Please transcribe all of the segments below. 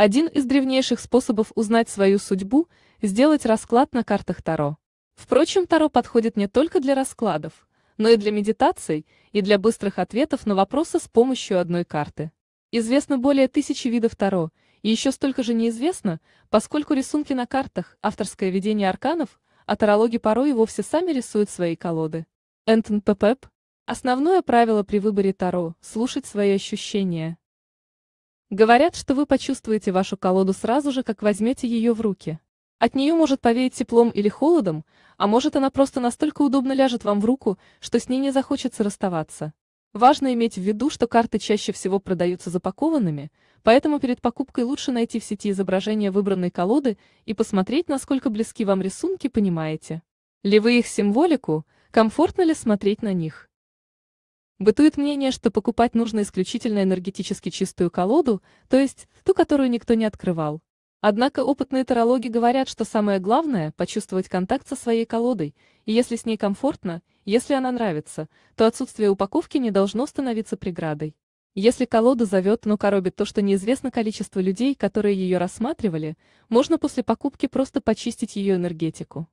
Один из древнейших способов узнать свою судьбу – сделать расклад на картах Таро. Впрочем, Таро подходит не только для раскладов, но и для медитаций, и для быстрых ответов на вопросы с помощью одной карты. Известно более тысячи видов Таро, и еще столько же неизвестно, поскольку рисунки на картах, авторское видение арканов, а тарологи порой и вовсе сами рисуют свои колоды. Энтон Пепеп. Основное правило при выборе Таро – слушать свои ощущения. Говорят, что вы почувствуете вашу колоду сразу же, как возьмете ее в руки. От нее может повеять теплом или холодом, а может она просто настолько удобно ляжет вам в руку, что с ней не захочется расставаться. Важно иметь в виду, что карты чаще всего продаются запакованными, поэтому перед покупкой лучше найти в сети изображение выбранной колоды и посмотреть, насколько близки вам рисунки, понимаете ли вы их символику, комфортно ли смотреть на них. Бытует мнение, что покупать нужно исключительно энергетически чистую колоду, то есть ту, которую никто не открывал. Однако опытные тарологи говорят, что самое главное – почувствовать контакт со своей колодой, и если с ней комфортно, если она нравится, то отсутствие упаковки не должно становиться преградой. Если колода зовет, но коробит то, что неизвестно количество людей, которые ее рассматривали, можно после покупки просто почистить ее энергетику.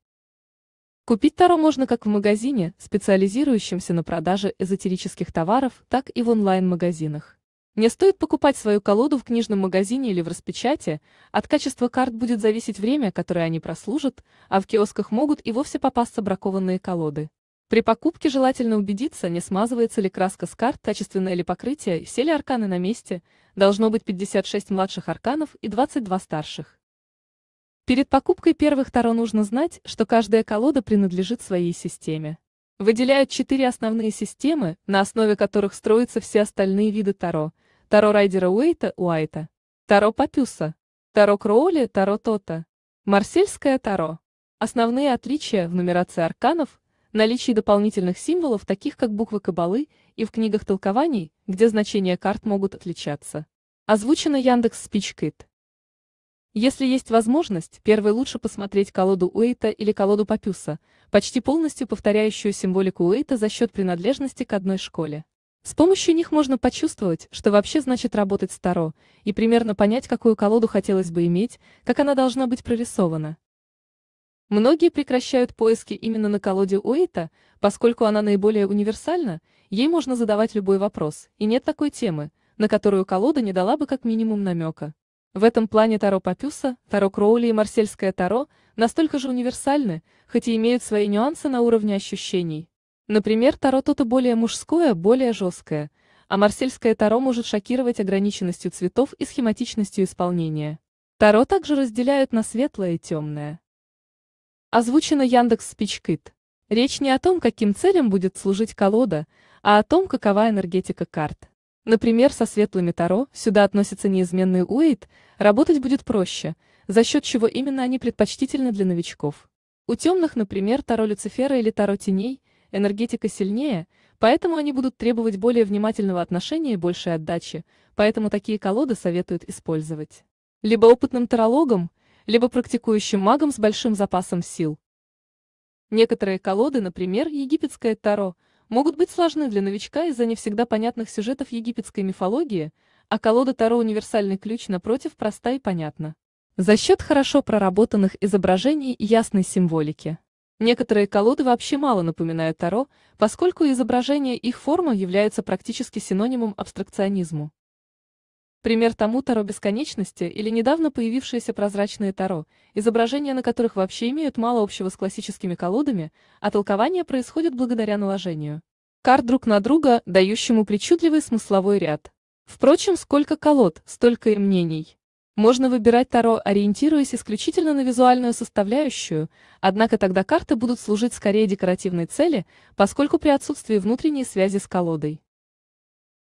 Купить Таро можно как в магазине, специализирующемся на продаже эзотерических товаров, так и в онлайн-магазинах. Не стоит покупать свою колоду в книжном магазине или в распечате, от качества карт будет зависеть время, которое они прослужат, а в киосках могут и вовсе попасться бракованные колоды. При покупке желательно убедиться, не смазывается ли краска с карт, качественное ли покрытие, все ли арканы на месте, должно быть 56 младших арканов и 22 старших. Перед покупкой первых таро нужно знать, что каждая колода принадлежит своей системе. Выделяют четыре основные системы, на основе которых строятся все остальные виды таро. Таро Райдера Уэйта Уайта, Таро Папюса, Таро Кроули, Таро Тота, Марсельское Таро. Основные отличия в нумерации арканов, наличии дополнительных символов, таких как буквы Кабалы, и в книгах толкований, где значения карт могут отличаться. Озвучено Яндекс Спичкит. Если есть возможность, первой лучше посмотреть колоду Уэйта или колоду Папюса, почти полностью повторяющую символику Уэйта за счет принадлежности к одной школе. С помощью них можно почувствовать, что вообще значит работать с Таро, и примерно понять, какую колоду хотелось бы иметь, как она должна быть прорисована. Многие прекращают поиски именно на колоде Уэйта, поскольку она наиболее универсальна, ей можно задавать любой вопрос, и нет такой темы, на которую колода не дала бы как минимум намека. В этом плане Таро Папюса, Таро Кроули и Марсельское Таро настолько же универсальны, хоть и имеют свои нюансы на уровне ощущений. Например, Таро то более мужское, более жесткое, а Марсельское Таро может шокировать ограниченностью цветов и схематичностью исполнения. Таро также разделяют на светлое и темное. Озвучено Яндекс Спичкит. Речь не о том, каким целям будет служить колода, а о том, какова энергетика карт. Например, со светлыми Таро сюда относится неизменный Уэйт, работать будет проще, за счет чего именно они предпочтительны для новичков. У темных, например, Таро Люцифера или Таро Теней, энергетика сильнее, поэтому они будут требовать более внимательного отношения и большей отдачи, поэтому такие колоды советуют использовать. Либо опытным тарологам, либо практикующим магом с большим запасом сил. Некоторые колоды, например, египетское Таро, могут быть сложны для новичка из-за не всегда понятных сюжетов египетской мифологии, а колода Таро «Универсальный ключ» напротив проста и понятна. За счет хорошо проработанных изображений и ясной символики. Некоторые колоды вообще мало напоминают Таро, поскольку изображение их формы являются практически синонимом абстракционизму. Пример тому таро бесконечности или недавно появившиеся прозрачные таро, изображения на которых вообще имеют мало общего с классическими колодами, а толкование происходит благодаря наложению карт друг на друга, дающему причудливый смысловой ряд. Впрочем, сколько колод, столько и мнений. Можно выбирать Таро, ориентируясь исключительно на визуальную составляющую, однако тогда карты будут служить скорее декоративной цели, поскольку при отсутствии внутренней связи с колодой.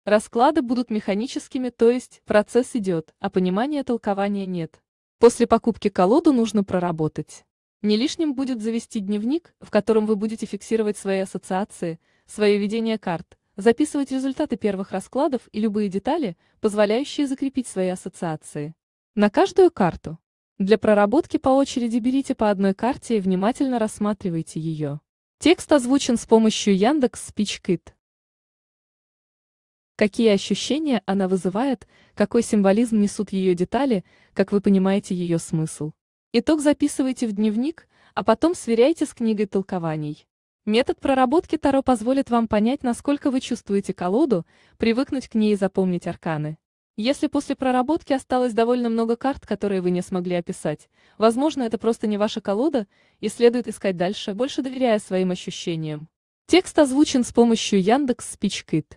Расклады будут механическими, то есть процесс идет, а понимания толкования нет. После покупки колоду нужно проработать. Не лишним будет завести дневник, в котором вы будете фиксировать свои ассоциации, свое видение карт, записывать результаты первых раскладов и любые детали, позволяющие закрепить свои ассоциации. На каждую карту. Для проработки по очереди берите по одной карте и внимательно рассматривайте ее. Текст озвучен с помощью Яндекс Спичкит какие ощущения она вызывает, какой символизм несут ее детали, как вы понимаете ее смысл. Итог записывайте в дневник, а потом сверяйте с книгой толкований. Метод проработки Таро позволит вам понять, насколько вы чувствуете колоду, привыкнуть к ней и запомнить арканы. Если после проработки осталось довольно много карт, которые вы не смогли описать, возможно, это просто не ваша колода, и следует искать дальше, больше доверяя своим ощущениям. Текст озвучен с помощью Яндекс Спичкит.